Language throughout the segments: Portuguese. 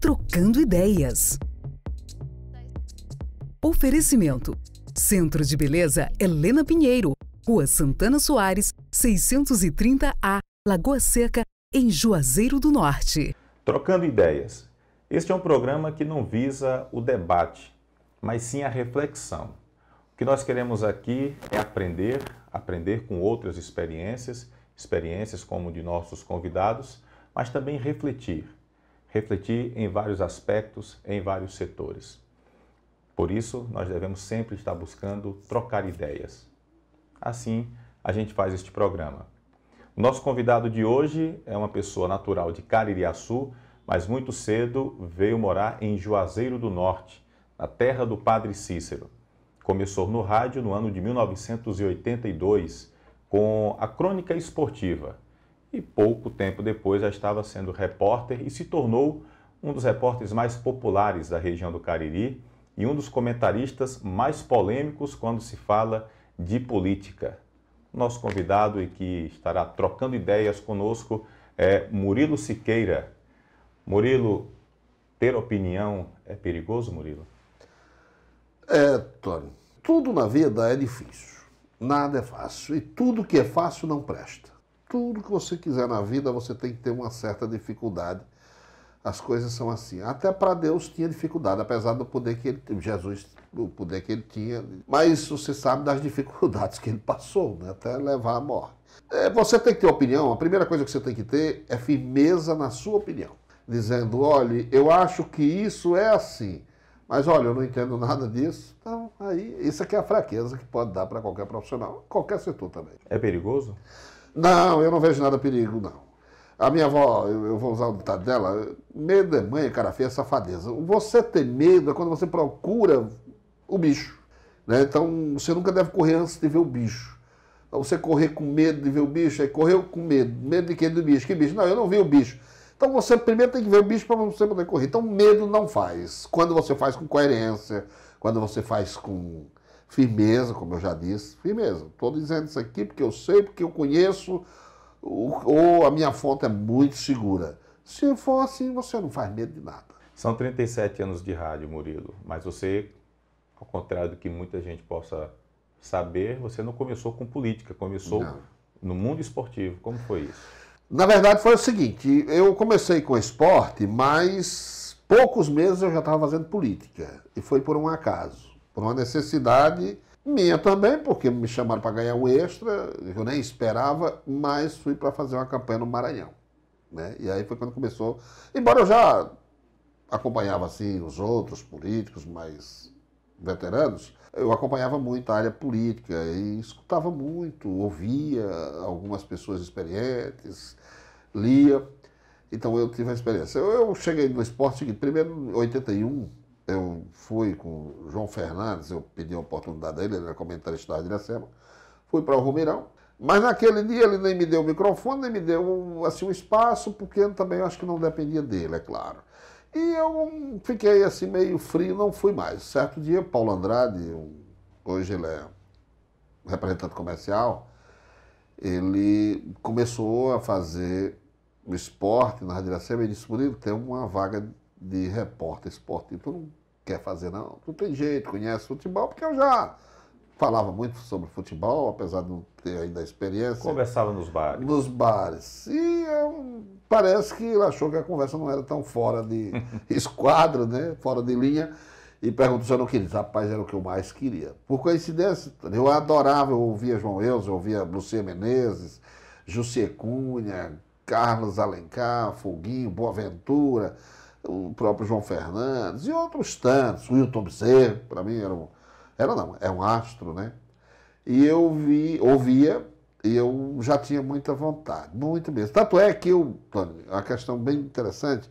Trocando ideias. Oferecimento: Centro de Beleza Helena Pinheiro, Rua Santana Soares, 630A, Lagoa Seca, em Juazeiro do Norte. Trocando ideias. Este é um programa que não visa o debate, mas sim a reflexão. O que nós queremos aqui é aprender, aprender com outras experiências, experiências como de nossos convidados mas também refletir. Refletir em vários aspectos, em vários setores. Por isso, nós devemos sempre estar buscando trocar ideias. Assim, a gente faz este programa. O nosso convidado de hoje é uma pessoa natural de Caririaçu, mas muito cedo veio morar em Juazeiro do Norte, na terra do Padre Cícero. Começou no rádio no ano de 1982 com a Crônica Esportiva e pouco tempo depois já estava sendo repórter e se tornou um dos repórteres mais populares da região do Cariri e um dos comentaristas mais polêmicos quando se fala de política. Nosso convidado e que estará trocando ideias conosco é Murilo Siqueira. Murilo, ter opinião é perigoso, Murilo? É, Tony. Tudo na vida é difícil. Nada é fácil. E tudo que é fácil não presta tudo que você quiser na vida, você tem que ter uma certa dificuldade. As coisas são assim. Até para Deus tinha dificuldade, apesar do poder que ele Jesus, o poder que ele tinha. Mas você sabe das dificuldades que ele passou, né? até levar a morte. É, você tem que ter opinião. A primeira coisa que você tem que ter é firmeza na sua opinião. Dizendo, olha, eu acho que isso é assim. Mas olha, eu não entendo nada disso. Então, aí, isso aqui é a fraqueza que pode dar para qualquer profissional, qualquer setor também. É perigoso? Não, eu não vejo nada perigo, não. A minha avó, eu, eu vou usar o ditado dela, medo é mãe, cara feia, é safadeza. Você ter medo é quando você procura o bicho. Né? Então, você nunca deve correr antes de ver o bicho. Então, você correr com medo de ver o bicho, aí é correu com medo. Medo de quê? Do bicho. Que bicho? Não, eu não vi o bicho. Então, você primeiro tem que ver o bicho para você poder correr. Então, medo não faz. Quando você faz com coerência, quando você faz com firmeza, como eu já disse, firmeza. Estou dizendo isso aqui porque eu sei, porque eu conheço, ou a minha fonte é muito segura. Se for assim, você não faz medo de nada. São 37 anos de rádio, Murilo, mas você, ao contrário do que muita gente possa saber, você não começou com política, começou não. no mundo esportivo. Como foi isso? Na verdade, foi o seguinte: eu comecei com esporte, mas poucos meses eu já estava fazendo política. E foi por um acaso por uma necessidade minha também, porque me chamaram para ganhar um extra, eu nem esperava, mas fui para fazer uma campanha no Maranhão. Né? E aí foi quando começou. Embora eu já acompanhava assim os outros políticos mais veteranos, eu acompanhava muito a área política e escutava muito, ouvia algumas pessoas experientes, lia. Então eu tive a experiência. Eu, eu cheguei no esporte primeiro em 81, eu fui com o João Fernandes, eu pedi a oportunidade dele ele, era comentarista da Iracema, fui para o Rumirão, mas naquele dia ele nem me deu o microfone, nem me deu assim, um espaço, porque também eu acho que não dependia dele, é claro. E eu fiquei assim meio frio, não fui mais. Certo dia, Paulo Andrade, hoje ele é representante comercial, ele começou a fazer o esporte na Rádio Iracema e disse, Murilo, tem uma vaga de repórter esportivo. Tu não quer fazer, não. Tu tem jeito, conhece futebol, porque eu já falava muito sobre futebol, apesar de não ter ainda a experiência. Conversava nos bares. Nos bares. E eu, parece que ele achou que a conversa não era tão fora de esquadro, né? Fora de linha. E perguntou se eu não queria. Rapaz, era o que eu mais queria. Por coincidência, eu adorava, eu ouvia João Eudes, eu ouvia Lucia Menezes, Jussie Cunha, Carlos Alencar, Foguinho, Boaventura. Ventura o próprio João Fernandes e outros tantos, o Wilton Bezerra, para mim era um, era não, é um astro, né? E eu vi, ouvia e eu já tinha muita vontade, muito mesmo. Tanto é que eu, é a questão bem interessante,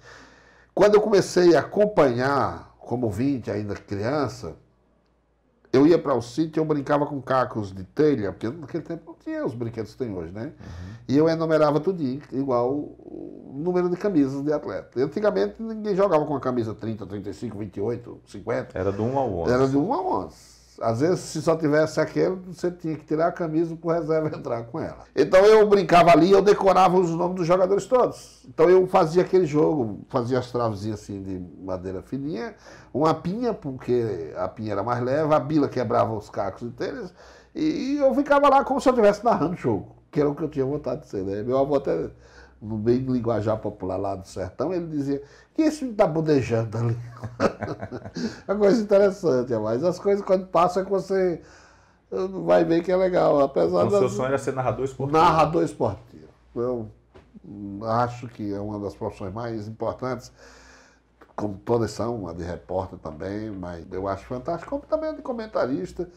quando eu comecei a acompanhar como ouvinte, ainda criança, eu ia para o sítio e eu brincava com cacos de telha, porque naquele tempo não tinha os brinquedos que tem hoje, né? Uhum. E eu enumerava tudo igual o número de camisas de atleta. E antigamente ninguém jogava com a camisa 30, 35, 28, 50. Era do 1 ao 11. Era do 1 ao 11. Às vezes, se só tivesse aquele, você tinha que tirar a camisa para o reserva entrar com ela. Então eu brincava ali, eu decorava os nomes dos jogadores todos. Então eu fazia aquele jogo, fazia as travezinhas assim de madeira fininha, uma pinha, porque a pinha era mais leve, a bila quebrava os cacos de tênis, e eu ficava lá como se eu estivesse narrando o jogo, que era o que eu tinha vontade de ser. Né? Meu avô até no bem linguajar popular lá do sertão, ele dizia que é esse está bodejando ali. é coisa interessante, mas as coisas quando passam é que você eh, vai ver que é legal. Apesar então, das... seu sonho era é ser narrador esportivo? Narrador esportivo. Eu hum, acho que é uma das profissões mais importantes, como todas são, a de repórter também, mas eu acho fantástico, como também a de comentarista,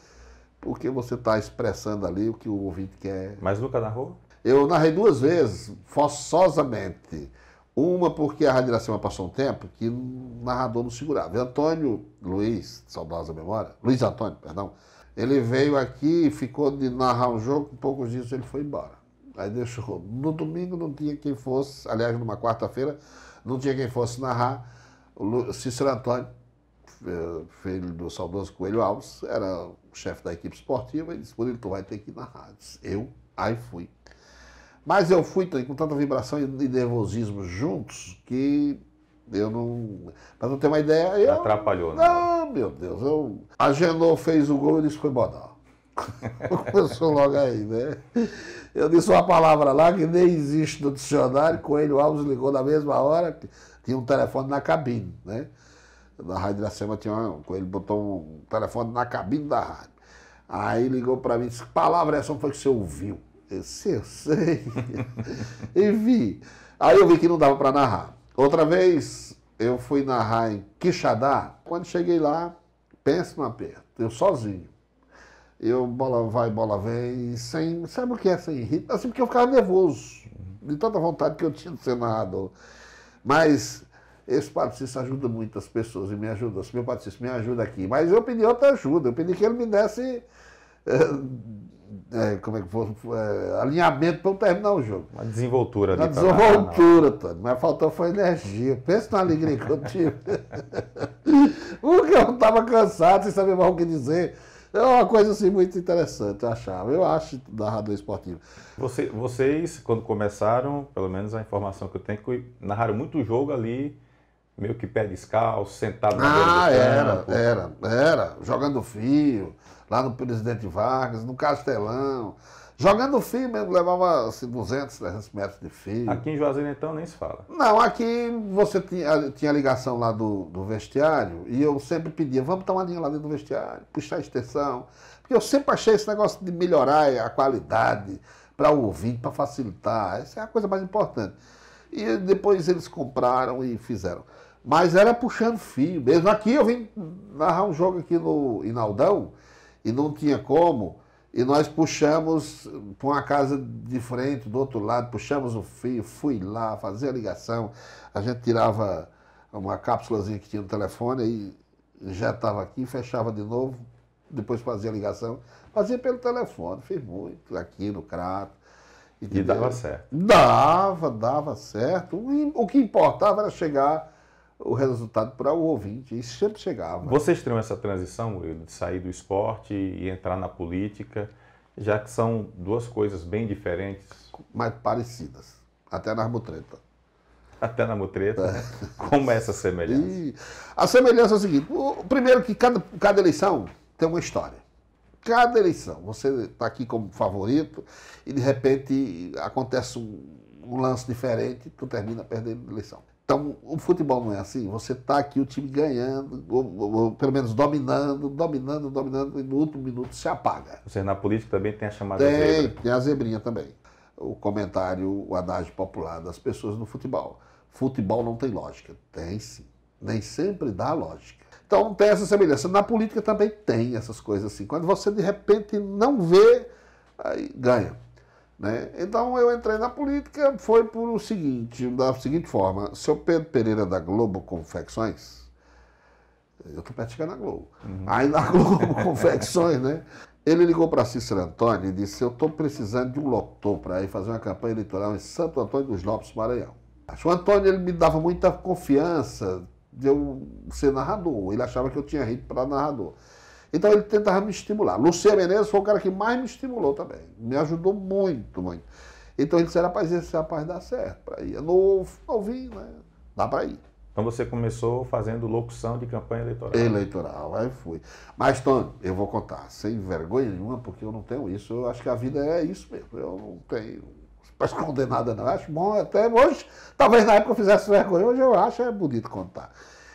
porque você está expressando ali o que o ouvinte quer. Mas nunca narrou? Eu narrei duas vezes, forçosamente. Uma porque a Rádio Iracema passou um tempo que o narrador não segurava. E Antônio Luiz, saudosa memória, Luiz Antônio, perdão, ele veio aqui e ficou de narrar um jogo, com poucos dias ele foi embora. Aí deixou. No domingo não tinha quem fosse, aliás, numa quarta-feira, não tinha quem fosse narrar. O Cícero Antônio, eh, filho do saudoso Coelho Alves, era o chefe da equipe esportiva, e disse, por ele, tu vai ter que narrar. disse, eu? Aí fui. Mas eu fui com tanta vibração e nervosismo juntos que eu não. Para não ter uma ideia. Eu... Atrapalhou, né? Não, meu Deus. Eu... A Genô fez o gol e disse: foi bonar. Começou logo aí, né? Eu disse uma palavra lá que nem existe no dicionário. Coelho Alves ligou na mesma hora, que tinha um telefone na cabine, né? Na Rádio da Sema tinha um. Coelho botou um telefone na cabine da rádio. Aí ligou para mim e disse: que palavra é essa foi que você ouviu? eu sei. Enfim. Aí eu vi que não dava para narrar. Outra vez eu fui narrar em Quixadá. Quando cheguei lá, pensa no aperto, eu sozinho. Eu bola vai, bola vem, sem. Sabe o que é sem ritmo? Assim, porque eu ficava nervoso, de tanta vontade que eu tinha de ser narrador. Mas esse patricista ajuda muitas pessoas e me ajuda. Meu patricista me ajuda aqui. Mas eu pedi outra ajuda, eu pedi que ele me desse é, é, como é que foi, é, alinhamento para não terminar o jogo. Uma desenvoltura ali. Uma desenvoltura, né? Tony. Mas faltou foi energia. Pensa na alegria que eu tive. o que eu estava cansado, sem saber mais o que dizer. É uma coisa assim muito interessante, eu achava. Eu acho narrador esportivo. Você, vocês, quando começaram, pelo menos a informação que eu tenho, é que narraram muito jogo ali meio que pé descalço, sentado na ah, era, campo. era, era, jogando fio, lá no Presidente Vargas, no Castelão, jogando fio mesmo, levava assim, 200, 300 metros de fio. Aqui em Juazeiro então nem se fala. Não, aqui você tinha, tinha ligação lá do, do vestiário e eu sempre pedia, vamos tomar uma lá dentro do vestiário, puxar a extensão, porque eu sempre achei esse negócio de melhorar a qualidade para o ouvinte, para facilitar, essa é a coisa mais importante. E depois eles compraram e fizeram. Mas era puxando fio mesmo. Aqui eu vim narrar um jogo aqui no Inaldão e não tinha como. E nós puxamos para uma casa de frente, do outro lado, puxamos o fio, fui lá, fazer a ligação. A gente tirava uma cápsulazinha que tinha no telefone e já estava aqui, fechava de novo, depois fazia a ligação. Fazia pelo telefone, fiz muito aqui no Crato. E dava certo. Dava, dava certo. O que importava era chegar o resultado para o ouvinte. Isso sempre chegava. Vocês teriam essa transição, Murilo, de sair do esporte e entrar na política, já que são duas coisas bem diferentes? Mas parecidas. Até na mutreta. Até na mutreta? Né? Como é essa semelhança? E a semelhança é o seguinte: o, primeiro, que cada, cada eleição tem uma história. Cada eleição, você está aqui como favorito e de repente acontece um, um lance diferente, tu termina perdendo a eleição. Então, o futebol não é assim. Você está aqui, o time ganhando, ou, ou, ou, pelo menos dominando, dominando, dominando, e no último minuto se apaga. Você na política também tem a chamada tem, zebra. Tem a zebrinha também. O comentário, o adágio popular das pessoas no futebol. Futebol não tem lógica. Tem sim. Nem sempre dá lógica. Então, tem essa semelhança. Na política também tem essas coisas assim. Quando você, de repente, não vê, aí ganha. Né? Então eu entrei na política, foi por o seguinte, da seguinte forma, seu Pedro Pereira da Globo Confecções, eu estou praticando a Globo, uhum. aí na Globo Confecções, né? Ele ligou para Cícero Antônio e disse, eu estou precisando de um locutor para ir fazer uma campanha eleitoral em Santo Antônio dos Lopes, Maranhão. O Antônio ele me dava muita confiança de eu ser narrador, ele achava que eu tinha rito para narrador. Então ele tentava me estimular. Luciano Menezes foi o cara que mais me estimulou também. Me ajudou muito, muito. Então ele disse, rapaz, esse rapaz dá certo para ir. É novo, novinho, né? Dá para ir. Então você começou fazendo locução de campanha eleitoral. Eleitoral, aí fui. Mas, Tony, eu vou contar, sem vergonha nenhuma, porque eu não tenho isso. Eu acho que a vida é isso mesmo. Eu não tenho para esconder nada, não. Eu acho bom até hoje. Talvez na época eu fizesse vergonha, hoje eu acho é bonito contar.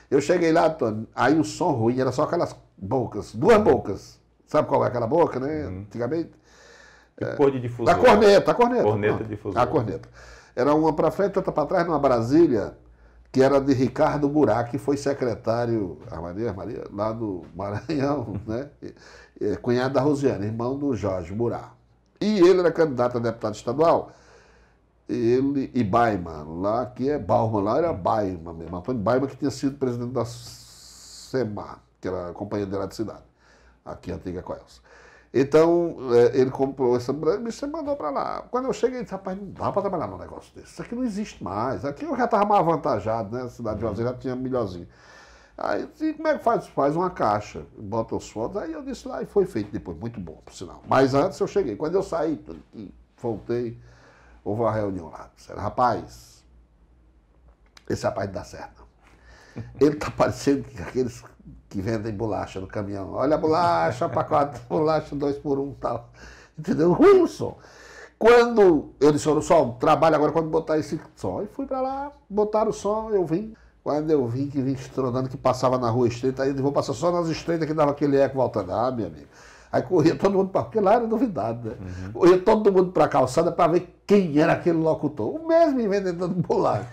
Eu cheguei lá, Tony, aí o som ruim, era só aquelas bocas, duas bocas. Sabe qual é aquela boca, né? Uhum. Antigamente. Que é, cor de difusor. A corneta, a corneta. Corneta pronto. difusor. A corneta. Era uma para frente, outra para trás, numa Brasília, que era de Ricardo Burac que foi secretário, a ah, Maria, a Maria lá do Maranhão, né? Cunhado da Rosiana, irmão do Jorge Burak. E ele era candidato a deputado estadual. Ele e Baima, lá que é Balma, lá era uhum. Baima mesmo. Antônio Baima que tinha sido presidente da SEMAR que era a companhia de eletricidade, aqui antiga com Coelce. Então, é, ele comprou essa bicha e mandou para lá. Quando eu cheguei, ele disse, rapaz, não dá para trabalhar num negócio desse. Isso aqui não existe mais. Aqui eu já estava mais avantajado, né? A cidade de Juazeiro já tinha melhorzinho. Aí, disse, como é que faz? Faz uma caixa, bota os fotos. Aí eu disse lá e foi feito depois. Muito bom, por sinal. Mas antes eu cheguei. Quando eu saí, voltei, houve uma reunião lá. Disse, rapaz, esse rapaz não dá certo, não. Ele está parecendo que aqueles que vendem bolacha no caminhão. Olha a bolacha, pacote bolacha, dois por um tal. Entendeu? Ruim o som. Quando eu disse, o som, trabalho agora quando botar esse som. E fui para lá, botaram o som, eu vim. Quando eu vim, que vim estronando, que passava na rua estreita, aí eu vou passar só nas estreitas que dava aquele eco voltando. Ah, minha amiga. Aí corria todo mundo para. Porque lá era novidade, né? Uhum. Corria todo mundo para a calçada para ver quem era aquele locutor. O mesmo inventando bolacha.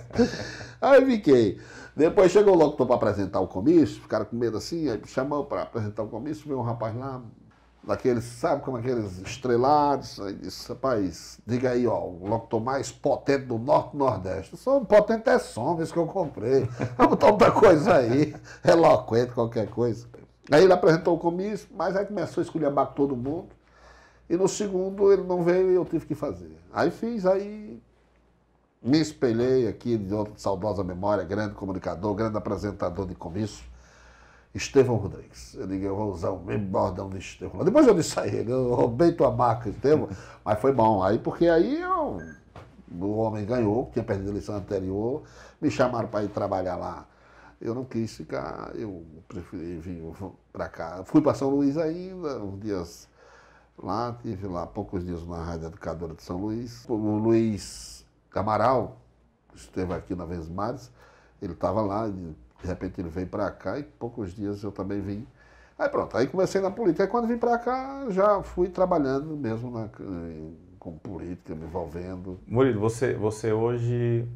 aí fiquei. Depois chegou logo para apresentar o comício, ficaram com medo assim, aí chamou para apresentar o comício, veio um rapaz lá, daqueles, sabe como aqueles é estrelados, aí disse, rapaz, diga aí, ó, o locutor mais potente do Norte e Nordeste. Só um potente é som, isso que eu comprei. Vamos botar outra coisa aí, eloquente, qualquer coisa. Aí ele apresentou o comício, mas aí começou a escolher com todo mundo. E no segundo ele não veio e eu tive que fazer. Aí fiz, aí me espelhei aqui de outra saudosa memória, grande comunicador, grande apresentador de comício, Estevão Rodrigues. Eu digo, eu vou usar o mesmo bordão de Estevão. Depois eu disse a ele, eu roubei tua marca, Estevão, mas foi bom. Aí, porque aí eu, o homem ganhou, tinha perdido a eleição anterior, me chamaram para ir trabalhar lá. Eu não quis ficar, eu preferi vir para cá. Fui para São Luís ainda, uns dias lá, tive lá poucos dias na Rádio Educadora de São Luís. O Luiz Camaral, esteve aqui na Vez Mares, ele estava lá, de repente ele veio para cá e poucos dias eu também vim. Aí pronto, aí comecei na política. Aí quando vim para cá, já fui trabalhando mesmo na, com política, me envolvendo. Murilo, você, você hoje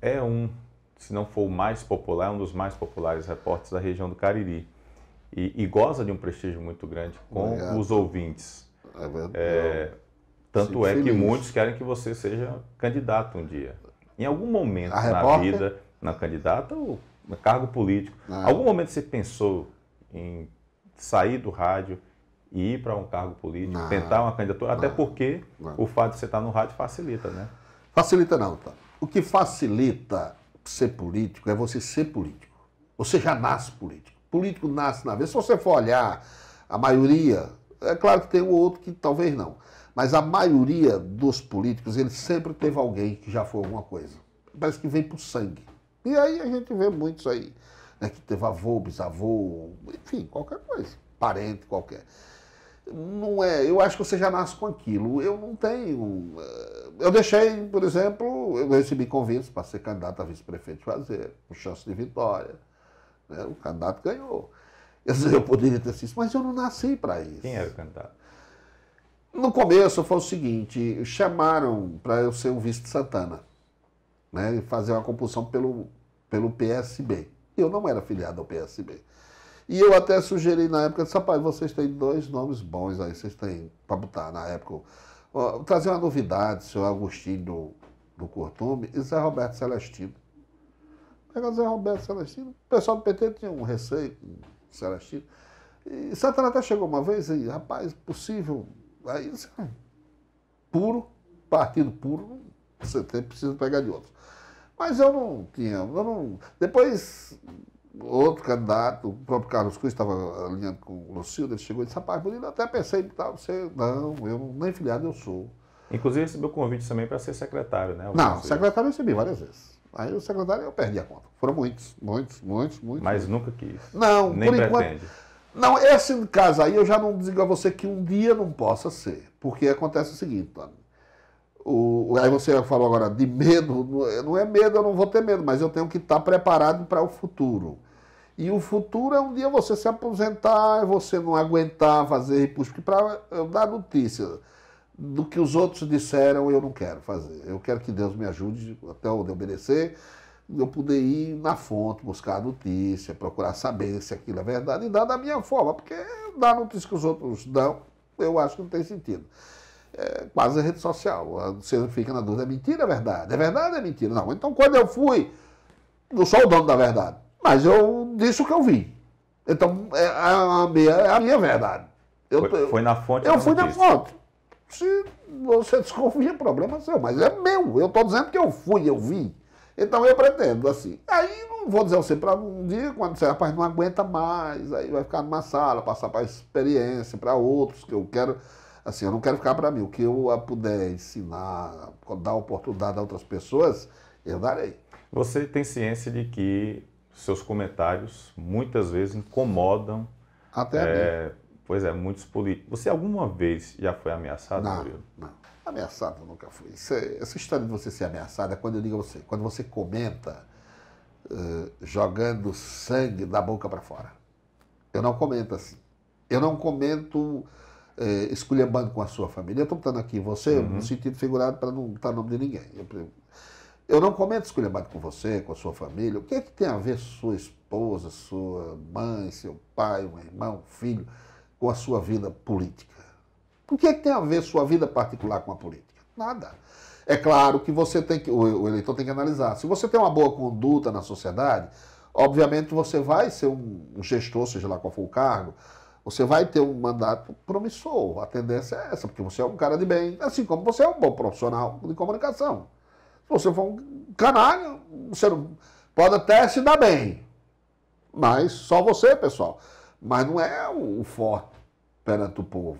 é um, se não for o mais popular, é um dos mais populares repórteres da região do Cariri. E, e goza de um prestígio muito grande com Obrigado. os ouvintes. É verdade. É, tanto Sim, é que muitos querem que você seja candidato um dia. Em algum momento A na repórter? vida, na candidata ou no cargo político, ah. algum momento você pensou em sair do rádio e ir para um cargo político, não, tentar uma candidatura? Não, até porque não. o fato de você estar tá no rádio facilita, né? Facilita não, tá? O que facilita ser político é você ser político. Você já nasce político. Político nasce na vida. Se você for olhar a maioria, é claro que tem um outro que talvez não. Mas a maioria dos políticos, ele sempre teve alguém que já foi alguma coisa. Parece que vem por sangue. E aí a gente vê muito isso aí. Né? Que teve avô, bisavô, enfim, qualquer coisa. Parente qualquer. Não é, eu acho que você já nasce com aquilo. Eu não tenho. Eh, eu deixei, por exemplo, eu recebi convites para ser candidato a vice-prefeito de fazer, com chance de vitória. Né? O candidato ganhou. Eu poderia ter sido, mas eu não nasci para isso. Quem era o candidato? No começo foi o seguinte, chamaram para eu ser o vice de Santana, né, e fazer uma compulsão pelo, pelo PSB. Eu não era filiado ao PSB. E eu até sugeri na época, rapaz, vocês têm dois nomes bons aí, vocês têm para botar na época. Ó, trazer uma novidade, seu Agostinho do, do Cortume e Zé Roberto Celestino. Pega Zé Roberto Celestino. O pessoal do PT tinha um receio com Celestino. E Santana até chegou uma vez e, rapaz, possível Aí você, é puro, partido puro, você tem, precisa pegar de outro. Mas eu não tinha, eu não. Depois, outro candidato, o próprio Carlos Cruz estava alinhando com o Lucildo, ele chegou e disse, rapaz, bonito, até pensei que estava você, não, eu nem filiado eu sou. Inclusive recebeu convite também para ser secretário, né? Não, conselho. secretário eu recebi várias vezes. Aí o secretário eu perdi a conta. Foram muitos, muitos, muitos, muitos. Mas nunca quis. Não, Nem por pretende. enquanto. Não, esse caso aí eu já não digo a você que um dia não possa ser, porque acontece o seguinte, Tony. O, aí você falou agora de medo, é, não é medo, eu não vou ter medo, mas eu tenho que estar preparado para o futuro. E o futuro é um dia você se aposentar, é você não aguentar fazer repuxo, porque para dar notícia do que os outros disseram, eu não quero fazer. Eu quero que Deus me ajude até eu obedecer eu poder ir na fonte, buscar a notícia, procurar saber se aquilo é verdade e dar da minha forma, porque dar notícia que os outros dão, eu acho que não tem sentido. É quase a rede social. Você fica na dúvida, é mentira, é verdade? É verdade é mentira? Não. Então, quando eu fui, não sou o dono da verdade, mas eu disse o que eu vi. Então, é a minha, é a minha verdade. Eu, foi, foi na fonte? Eu fui notícia. na fonte. Se você desconfia, é problema seu, mas é meu. Eu estou dizendo que eu fui, eu vi. Então eu pretendo, assim. Aí não vou dizer você para um dia, quando você, rapaz, não aguenta mais, aí vai ficar numa sala, passar para experiência, para outros, que eu quero. Assim, eu não quero ficar para mim. O que eu puder ensinar, dar oportunidade a outras pessoas, eu darei. Você tem ciência de que seus comentários muitas vezes incomodam. Até é, Pois é, muitos políticos. Você alguma vez já foi ameaçado, não, Não. Ameaçado nunca fui. É, essa história de você ser ameaçado é quando eu digo a você, quando você comenta uh, jogando sangue da boca para fora. Eu não comento assim. Eu não comento eh, esculhambando com a sua família. Eu estou botando aqui você uhum. no sentido figurado para não estar no nome de ninguém. Eu, eu não comento esculhambando com você, com a sua família. O que é que tem a ver sua esposa, sua mãe, seu pai, um irmão, um filho, com a sua vida política? O que, é que tem a ver sua vida particular com a política? Nada. É claro que você tem que, o eleitor tem que analisar. Se você tem uma boa conduta na sociedade, obviamente você vai ser um, gestor, seja lá qual for o cargo, você vai ter um mandato promissor. A tendência é essa, porque você é um cara de bem, assim como você é um bom profissional de comunicação. Se você for um canalha, você não, pode até se dar bem, mas só você, pessoal. Mas não é o forte perante o povo.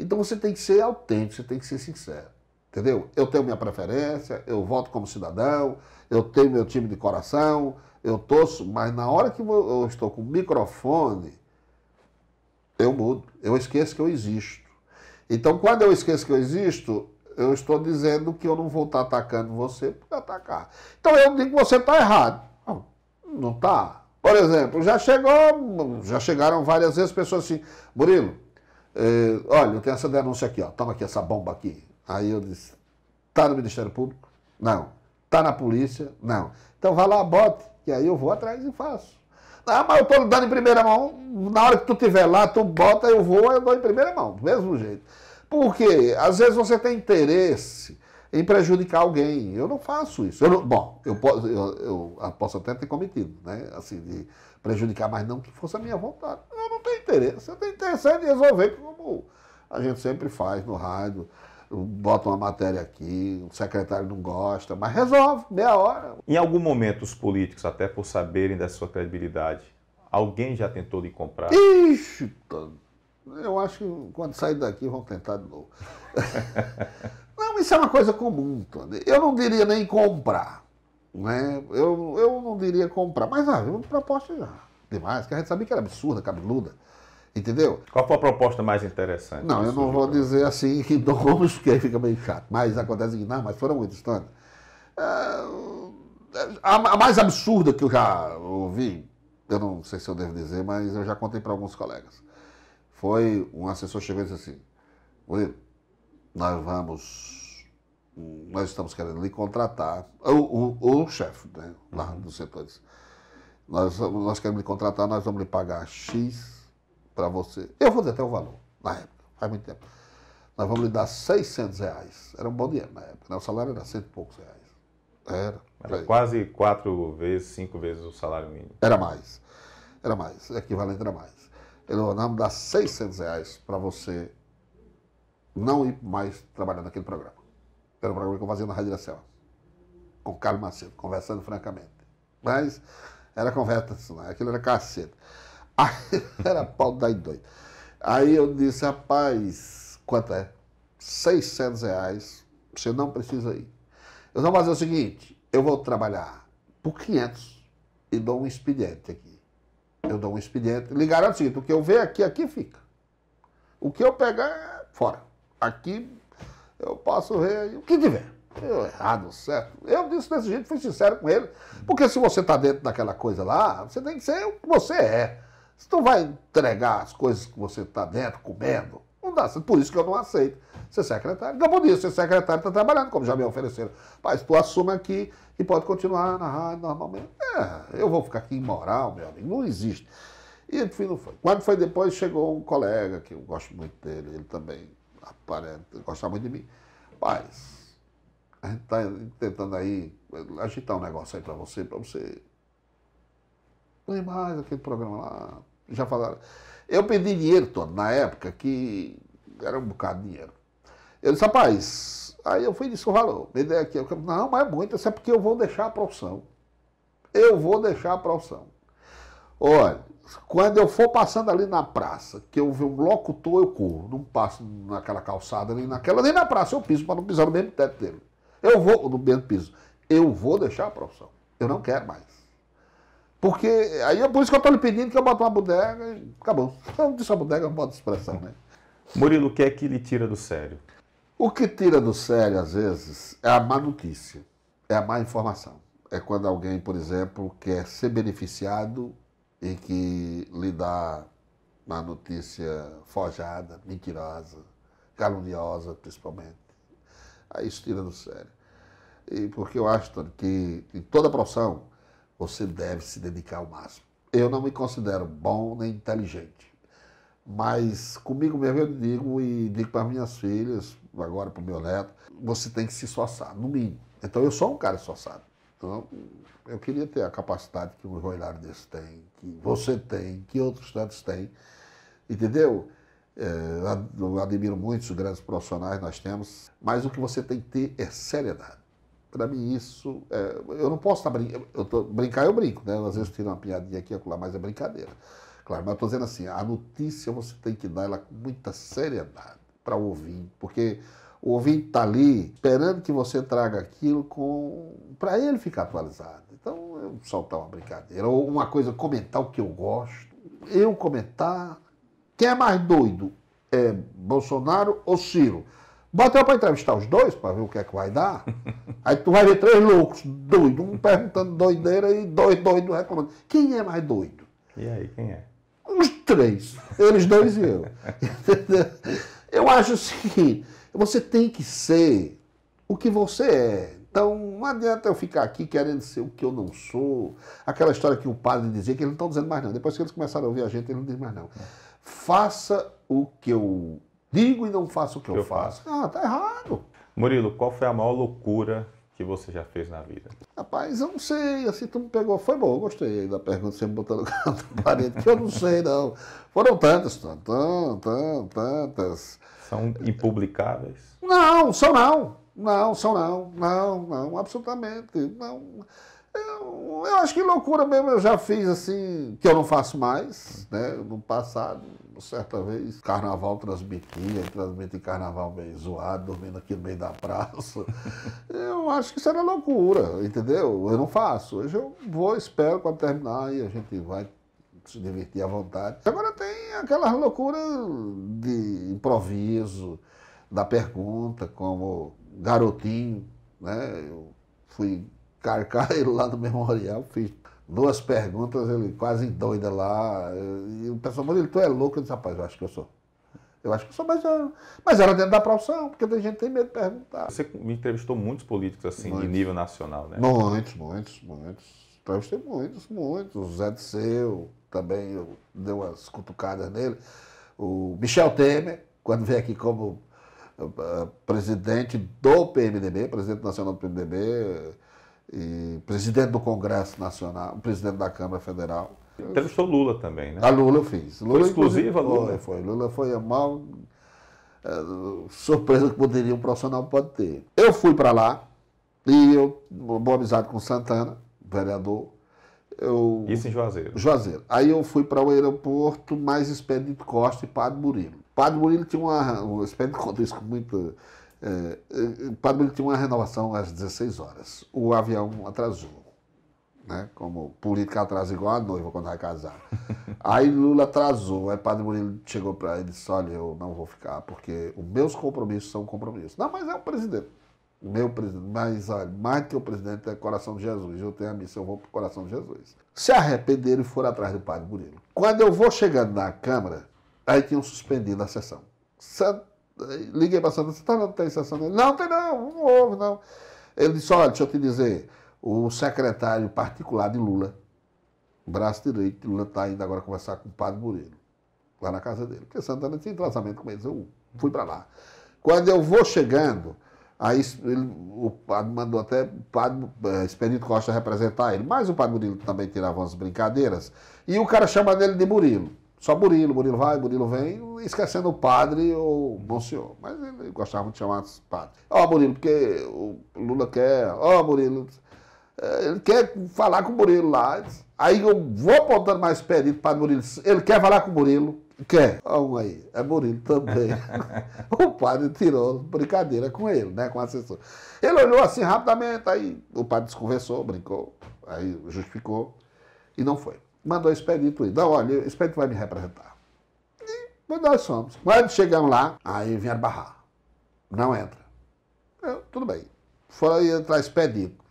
Então você tem que ser autêntico, você tem que ser sincero. Entendeu? Eu tenho minha preferência, eu voto como cidadão, eu tenho meu time de coração, eu torço, mas na hora que eu estou com o microfone, eu mudo, eu esqueço que eu existo. Então, quando eu esqueço que eu existo, eu estou dizendo que eu não vou estar atacando você por atacar. Então, eu digo que você está errado. Não, não está. Por exemplo, já chegou, já chegaram várias vezes pessoas assim, Murilo, eh, olha, eu tenho essa denúncia aqui, ó, toma aqui essa bomba aqui. Aí eu disse, tá no Ministério Público? Não. Tá na polícia? Não. Então vá lá, bote, que aí eu vou atrás e faço. Ah, mas eu tô dando em primeira mão, na hora que tu tiver lá, tu bota, eu vou, eu dou em primeira mão, do mesmo jeito. Porque às vezes você tem interesse em prejudicar alguém. Eu não faço isso. Eu não, bom, eu posso, eu, eu posso até ter cometido, né? Assim, de prejudicar, mas não que fosse a minha vontade interesse. Eu interesse em resolver, como a gente sempre faz no rádio. Bota uma matéria aqui, o secretário não gosta, mas resolve, meia hora. Em algum momento, os políticos, até por saberem da sua credibilidade, alguém já tentou lhe comprar? Ixi, tá. eu acho que quando sair daqui vão tentar de novo. não, isso é uma coisa comum, Tony. Eu não diria nem comprar. Né? Eu, eu não diria comprar, mas ah, uma proposta já. Demais, que a gente sabia que era absurda, cabeluda. Entendeu? Qual foi a proposta mais interessante? Não, eu não vou pra... dizer assim que nomes, porque aí fica meio chato. Mas acontece que não, mas foram muitos tantos. Ah, a mais absurda que eu já ouvi, eu não sei se eu devo dizer, mas eu já contei para alguns colegas. Foi um assessor chegou e disse assim: Murilo, nós vamos. Nós estamos querendo lhe contratar. O, o, o chefe né, lá uhum. do setor disse: nós, nós queremos lhe contratar, nós vamos lhe pagar X para você. Eu vou dizer até o valor, na época, faz muito tempo. Nós vamos lhe dar 600 reais. Era um bom dinheiro na época, né? O salário era cento e poucos reais. Era. Era quase quatro vezes, cinco vezes o salário mínimo. Era mais. Era mais. É equivalente era mais. Ele falou, não, dar 600 reais para você não ir mais trabalhar naquele programa. Era um programa que eu fazia na Rádio da Selva. Com o Carlos Macedo, conversando francamente. Mas era conversa, né? aquilo era cacete. Aí, era pau daí doido. Aí eu disse, rapaz, quanto é? 600 reais, você não precisa ir. Eu vou fazer o seguinte, eu vou trabalhar por 500 e dou um expediente aqui. Eu dou um expediente, lhe garanto o seguinte, o que eu ver aqui, aqui fica. O que eu pegar, fora. Aqui eu posso ver o que tiver. Eu, errado, certo. Eu disse desse jeito, fui sincero com ele, porque se você está dentro daquela coisa lá, você tem que ser o que você é. Você não vai entregar as coisas que você está dentro, comendo. Não dá. Por isso que eu não aceito ser é secretário. Acabou disso, ser é secretário está trabalhando, como já me ofereceram. Mas tu assuma aqui e pode continuar na rádio normalmente. É, eu vou ficar aqui imoral, meu amigo. Não existe. E enfim, não foi. Quando foi depois, chegou um colega que eu gosto muito dele, ele também aparenta gosta muito de mim. Mas a gente está tentando aí agitar um negócio aí para você, para você não é mais aquele programa lá. Já falaram. Eu perdi dinheiro todo na época, que era um bocado de dinheiro. Eu disse, rapaz, aí eu fui disse o valor. Me dê aqui. Eu falei, não, mas é muito, isso é porque eu vou deixar a profissão. Eu vou deixar a profissão. Olha, quando eu for passando ali na praça, que eu ver um locutor, eu corro. Não passo naquela calçada, nem naquela, nem na praça eu piso, para não pisar no mesmo teto dele. Eu vou, no mesmo piso. Eu vou deixar a profissão. Eu não quero mais. Porque aí é por isso que eu estou lhe pedindo que eu bote uma bodega e acabou. Então, não disse a bodega, uma boa expressão, né? Murilo, o que é que lhe tira do sério? O que tira do sério, às vezes, é a má notícia, é a má informação. É quando alguém, por exemplo, quer ser beneficiado e que lhe dá uma notícia forjada, mentirosa, caluniosa, principalmente. Aí isso tira do sério. E porque eu acho, Tony, que em toda profissão você deve se dedicar ao máximo. Eu não me considero bom nem inteligente, mas comigo mesmo eu digo e digo para minhas filhas, agora para o meu neto, você tem que se esforçar, no mínimo. Então eu sou um cara esforçado. Então eu queria ter a capacidade que um joelheiro desse tem, que você tem, que outros tantos têm, entendeu? É, eu admiro muito os grandes profissionais que nós temos, mas o que você tem que ter é seriedade para mim isso. É, eu não posso estar tá brincando. Brincar eu brinco, né? Às vezes tiro uma piadinha aqui e acolá, mas é brincadeira. Claro, mas eu estou dizendo assim, a notícia você tem que dar ela com muita seriedade para o ouvinte, porque o ouvinte está ali esperando que você traga aquilo com para ele ficar atualizado. Então, eu soltar uma brincadeira, ou uma coisa, comentar o que eu gosto. Eu comentar. Quem é mais doido? É Bolsonaro ou Ciro? Bateu para entrevistar os dois para ver o que é que vai dar. Aí tu vai ver três loucos, doido, um perguntando doideira e dois doidos reclamando. Quem é mais doido? E aí, quem é? Os três. Eles dois e eu. eu acho o seguinte, você tem que ser o que você é. Então não adianta eu ficar aqui querendo ser o que eu não sou. Aquela história que o padre dizia que eles não estão dizendo mais não. Depois que eles começaram a ouvir a gente, ele não diz mais não. É. Faça o que eu Digo e não faço o que, que eu, eu faço. faço. Ah, tá errado. Murilo, qual foi a maior loucura que você já fez na vida? Rapaz, eu não sei. Assim, tu me pegou. Foi bom, eu gostei da pergunta, você me botando na parede, que eu não sei, não. Foram tantas, tantas, tantas. São impublicáveis? Não, são não. Não, são não. Não, não, absolutamente. Não. Eu, eu acho que loucura mesmo eu já fiz assim, que eu não faço mais, né, no passado certa vez, carnaval transmitia, transmitia carnaval bem zoado, dormindo aqui no meio da praça. eu acho que isso era loucura, entendeu? Eu não faço. Hoje eu vou, espero quando terminar e a gente vai se divertir à vontade. Agora tem aquelas loucuras de improviso, da pergunta, como garotinho, né? Eu fui carcar ele lá no memorial, fiz duas perguntas, ele quase doida lá. E o pessoal falou, ele, tu é louco? Eu disse, rapaz, eu acho que eu sou. Eu acho que eu sou, mas, eu, mas era dentro da profissão, porque tem gente que tem medo de perguntar. Você me entrevistou muitos políticos, assim, muitos. de nível nacional, né? Muitos, muitos, muitos. Entrevistei muitos, muitos. O Zé de Seu, também eu dei umas cutucadas nele. O Michel Temer, quando veio aqui como eh, presidente do PMDB, presidente nacional do PMDB, e presidente do Congresso Nacional, presidente da Câmara Federal. Entrevistou Lula também, né? A Lula eu fiz. Lula, foi exclusiva Lula? Foi, Lula foi a maior é, surpresa que poderia um profissional pode ter. Eu fui para lá e eu, uma boa amizade com Santana, vereador. Eu, Isso em Juazeiro? Juazeiro. Aí eu fui para o aeroporto mais Expedito Costa e Padre Murilo. Padre Murilo tinha uma... Um, Expedito Costa isso com muita Padre é, é, Padre tinha uma renovação às 16 horas. O avião atrasou. Né? Como política atrasa igual a noiva quando vai casar. Aí Lula atrasou. Aí Padre Murilo chegou para ele e disse: Olha, eu não vou ficar, porque os meus compromissos são compromissos. Não, mas é o presidente. Meu presidente, mas olha, mais que o presidente é coração de Jesus. Eu tenho a missão, eu vou pro coração de Jesus. Se arrependeram e foram atrás do padre Murilo. Quando eu vou chegando na Câmara, aí tinham suspendido a sessão. Santo liguei para Sandra, você está na terceira tá dele? Não, tem não, não houve, não. Ele disse, olha, deixa eu te dizer, o secretário particular de Lula, braço direito Lula, está indo agora conversar com o Padre Moreiro, lá na casa dele. Porque Santana tinha tratamento com eles, eu fui para lá. Quando eu vou chegando, aí ele, o padre mandou até o padre eh, Expedito Costa representar ele, mas o padre Murilo também tirava umas brincadeiras, e o cara chama dele de Murilo. Só Murilo, Murilo vai, Murilo vem, esquecendo o padre ou monsenhor. Mas ele gostava de chamar os padre. Ó, oh, Murilo, porque o Lula quer, ó, oh, Murilo, eh, ele quer falar com o Murilo lá. Aí eu vou apontando mais perito para o Murilo. Ele quer falar com o Murilo? Quer. Ó, um aí, é Murilo também. o padre tirou brincadeira com ele, né, com o assessor. Ele olhou assim rapidamente, aí o padre desconversou, brincou, aí justificou e não foi mandou o expedito ir. Não, olha, o expedito vai me representar. E nós fomos. Quando chegamos lá, aí vieram barrar. Não entra. Eu, tudo bem. Foram entrar expedito.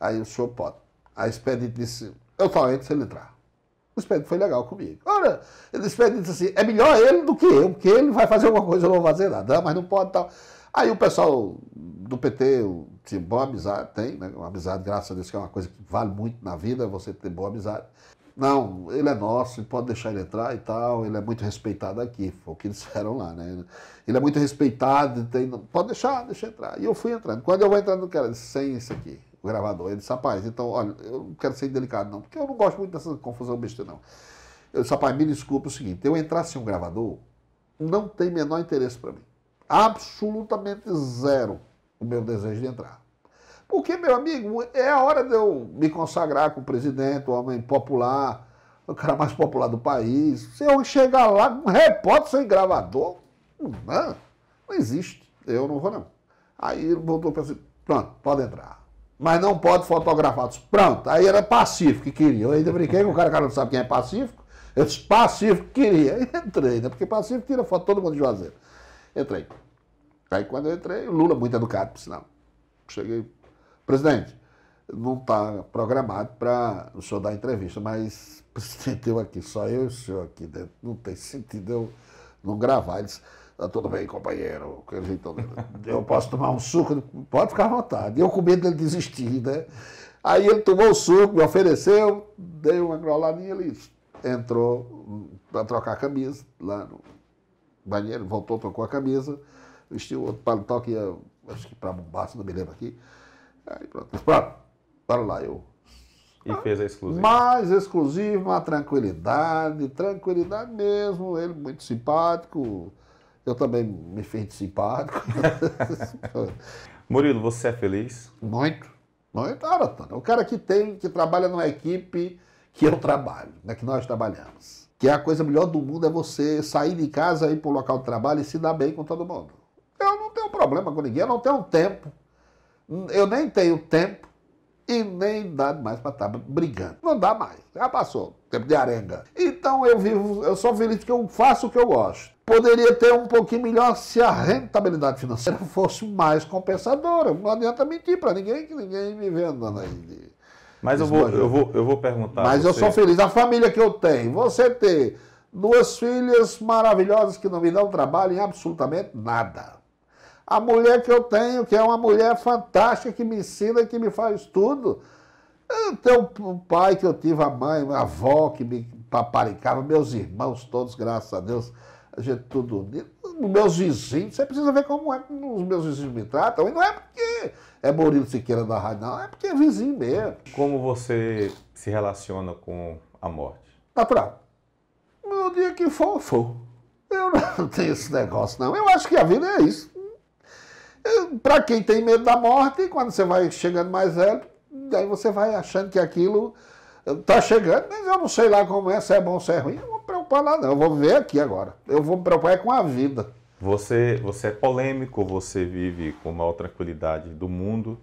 Aí o senhor pode. A expedito disse, eu só entro se ele entrar. O expedito foi legal comigo. Ora, o expedito disse assim, é melhor ele do que eu, porque ele vai fazer alguma coisa, eu não vou fazer nada, mas não pode tal. Aí o pessoal do PT tinha boa amizade, tem, né? Uma amizade, graças a Deus, que é uma coisa que vale muito na vida, você ter boa amizade não, ele é nosso, pode deixar ele entrar e tal, ele é muito respeitado aqui, foi o que disseram lá, né? Ele é muito respeitado, tem, pode deixar, deixa entrar. E eu fui entrando. Quando eu vou entrando, não quero, sem isso aqui, o gravador. Ele disse, rapaz, então, olha, eu não quero ser delicado não, porque eu não gosto muito dessa confusão besta não. Eu disse, rapaz, me desculpa é o seguinte, eu entrar sem um gravador, não tem menor interesse para mim. Absolutamente zero o meu desejo de entrar. Porque, meu amigo, é a hora de eu me consagrar com o presidente, o homem popular, o cara mais popular do país. Se eu chegar lá um repórter sem gravador, não, não existe. Eu não vou, não. Aí ele voltou para assim, pronto, pode entrar. Mas não pode fotografar. Disse, pronto, aí era é Pacífico que queria. Eu ainda brinquei com o cara, o cara não sabe quem é Pacífico. Eu disse, Pacífico que queria. E entrei, né? Porque Pacífico tira foto todo mundo de Juazeiro. Entrei. Aí quando eu entrei, Lula, muito educado, por sinal. Cheguei, Presidente, não está programado para o senhor dar entrevista, mas, presidente, eu aqui, só eu e o senhor aqui dentro, não tem sentido eu não gravar. Ele disse, ah, tudo bem, companheiro, eu posso tomar um suco? Pode ficar à vontade. E eu com medo dele desistir, né? Aí ele tomou o suco, me ofereceu, dei uma groladinha ali, entrou para trocar a camisa lá no banheiro, voltou, trocou a camisa, vestiu outro paletó que ia, acho que para Mombasa, não me lembro aqui, Aí pronto, pronto, ah, para lá eu. E ah, fez a exclusiva. Mais exclusiva, uma tranquilidade, tranquilidade mesmo, ele muito simpático. Eu também me fiz de simpático. Murilo, você é feliz? Muito, muito. Olha, o cara que tem, que trabalha numa equipe que eu trabalho, né, que nós trabalhamos. Que é a coisa melhor do mundo é você sair de casa, ir para o local de trabalho e se dar bem com todo mundo. Eu não tenho problema com ninguém, eu não tenho tempo eu nem tenho tempo e nem dá mais para estar tá brigando. Não dá mais, já passou, tempo de arenga. Então eu vivo, eu sou feliz que eu faço o que eu gosto. Poderia ter um pouquinho melhor se a rentabilidade financeira fosse mais compensadora. Não adianta mentir para ninguém que ninguém me vê andando aí. De, Mas eu vou, eu, vou, eu vou perguntar. Mas você... eu sou feliz. A família que eu tenho, você ter duas filhas maravilhosas que não me dão trabalho em absolutamente nada a mulher que eu tenho, que é uma mulher fantástica, que me ensina, que me faz tudo. Eu tenho um pai que eu tive, a mãe, a avó que me paparicava, meus irmãos todos, graças a Deus, a gente tudo unido. Meus vizinhos, você precisa ver como é que os meus vizinhos me tratam. E não é porque é Murilo Siqueira da rádio, não, é porque é vizinho mesmo. Como você se relaciona com a morte? Natural. No dia que for. Eu não tenho esse negócio, não. Eu acho que a vida é isso. É, Para quem tem medo da morte, quando você vai chegando mais velho, daí você vai achando que aquilo está eh, chegando, mas eu não sei lá como é, se é bom, se é ruim, eu não vou me preocupar lá não, eu vou viver aqui agora. Eu vou me preocupar é com a vida. Você, você é polêmico, você vive com a maior tranquilidade do mundo,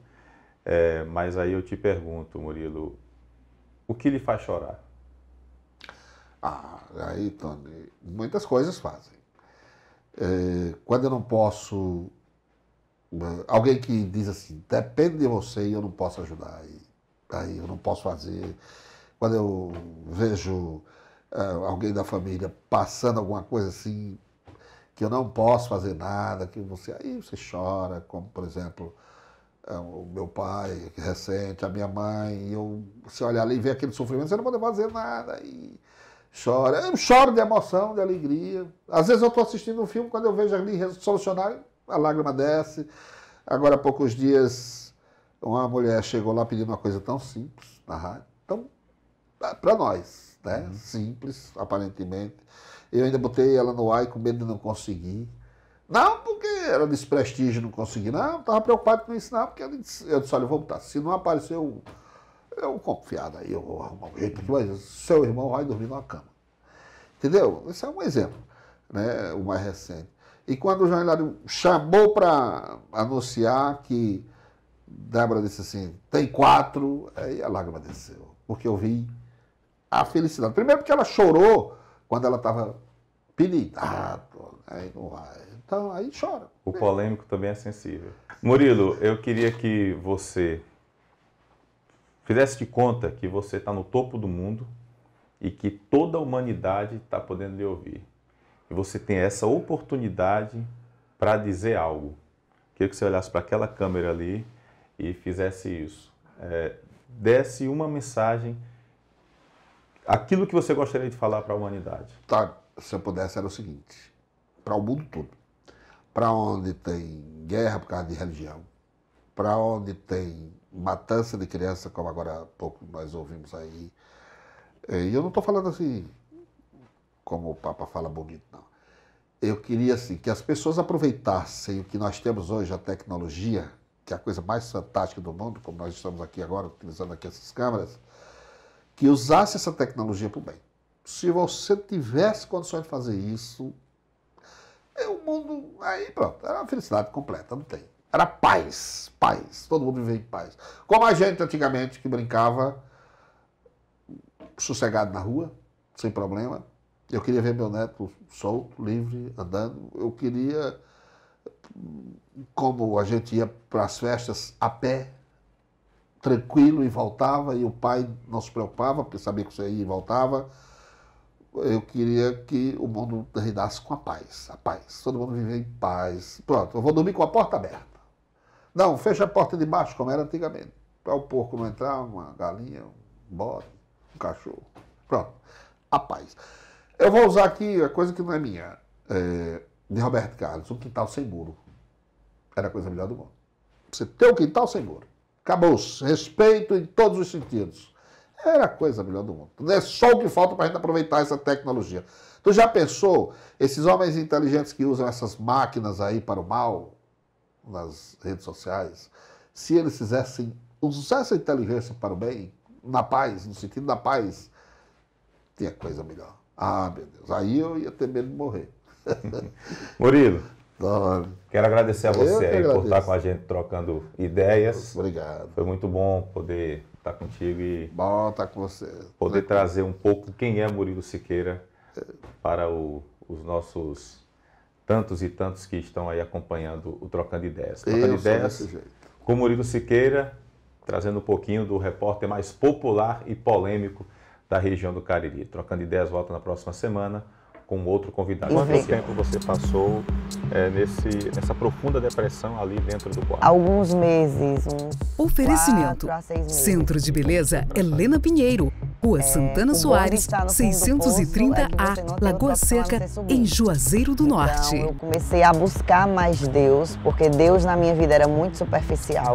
é, mas aí eu te pergunto, Murilo, o que lhe faz chorar? Ah, aí, Tony, muitas coisas fazem. É, quando eu não posso alguém que diz assim, depende de você e eu não posso ajudar, e, aí eu não posso fazer. Quando eu vejo uh, alguém da família passando alguma coisa assim, que eu não posso fazer nada, que você. Aí você chora, como por exemplo é, o meu pai recente, a minha mãe, eu, você olhar ali e ver aquele sofrimento, você não pode fazer nada. E chora. Eu choro de emoção, de alegria. Às vezes eu estou assistindo um filme, quando eu vejo ali solucionar, a lágrima desce. Agora há poucos dias, uma mulher chegou lá pedindo uma coisa tão simples na rádio, tão ah, para nós, né? Uhum. Simples, aparentemente. Eu ainda botei ela no ar com medo de não conseguir. Não, porque era desprestígio não consegui. Não, estava preocupado com isso, não, porque eu disse, eu disse olha, eu vou botar. Se não aparecer, eu, eu confiado aí, eu vou arrumar um jeito, mas seu irmão vai dormir numa cama. Entendeu? Esse é um exemplo, né? o mais recente. E quando o João Hilário chamou para anunciar que Débora disse assim, tem quatro, aí a lágrima desceu, porque eu vi a felicidade. Primeiro porque ela chorou quando ela estava pedida, ah, né, aí não vai. Então, aí chora. O polêmico também é sensível. Murilo, eu queria que você fizesse de conta que você está no topo do mundo e que toda a humanidade está podendo lhe ouvir e você tem essa oportunidade para dizer algo. Queria que você olhasse para aquela câmera ali e fizesse isso. É, desse uma mensagem, aquilo que você gostaria de falar para a humanidade. Tá, se eu pudesse era o seguinte, para o mundo todo. Para onde tem guerra por causa de religião, para onde tem matança de criança, como agora há pouco nós ouvimos aí. E eu não estou falando assim como o Papa fala bonito, não. Eu queria assim, que as pessoas aproveitassem o que nós temos hoje, a tecnologia, que é a coisa mais fantástica do mundo, como nós estamos aqui agora, utilizando aqui essas câmeras, que usasse essa tecnologia para o bem. Se você tivesse condições de fazer isso, é o mundo. Aí pronto, era uma felicidade completa, não tem. Era paz, paz. Todo mundo vivia em paz. Como a gente antigamente que brincava sossegado na rua, sem problema. Eu queria ver meu neto solto, livre, andando. Eu queria, como a gente ia para as festas a pé, tranquilo e voltava, e o pai não se preocupava, porque sabia que você ia e voltava. Eu queria que o mundo ridasse com a paz, a paz. Todo mundo vivia em paz. Pronto, eu vou dormir com a porta aberta. Não, fecha a porta de baixo, como era antigamente. Para o porco não entrar, uma galinha, um bode, um cachorro. Pronto, a paz. Eu vou usar aqui a coisa que não é minha, é, de Roberto Carlos, um quintal sem muro. Era a coisa melhor do mundo. Você ter um quintal sem muro. Acabou. Respeito em todos os sentidos. Era a coisa melhor do mundo. Não é só o que falta para a gente aproveitar essa tecnologia. Tu já pensou, esses homens inteligentes que usam essas máquinas aí para o mal, nas redes sociais, se eles fizessem, usassem a inteligência para o bem, na paz, no sentido da paz, tinha coisa melhor. Ah, meu Deus, aí eu ia ter medo de morrer. Murilo, Dona. quero agradecer a você aí por estar com a gente trocando ideias. Obrigado. Foi muito bom poder estar contigo e. Bom estar com você. Poder trazer um pouco quem é Murilo Siqueira é. para o, os nossos tantos e tantos que estão aí acompanhando o Trocando Ideias. Trocando eu Ideias com Murilo Siqueira, trazendo um pouquinho do repórter mais popular e polêmico da região do Cariri. Trocando ideias, volta na próxima semana com outro convidado. Quanto Sim. tempo você passou é, nesse, nessa profunda depressão ali dentro do quarto? Alguns meses, uns Oferecimento. meses. Centro de Beleza Helena Pinheiro, Rua é, Santana Soares, 630A, Lagoa Seca, em Juazeiro do então, Norte. Eu comecei a buscar mais Deus, porque Deus na minha vida era muito superficial.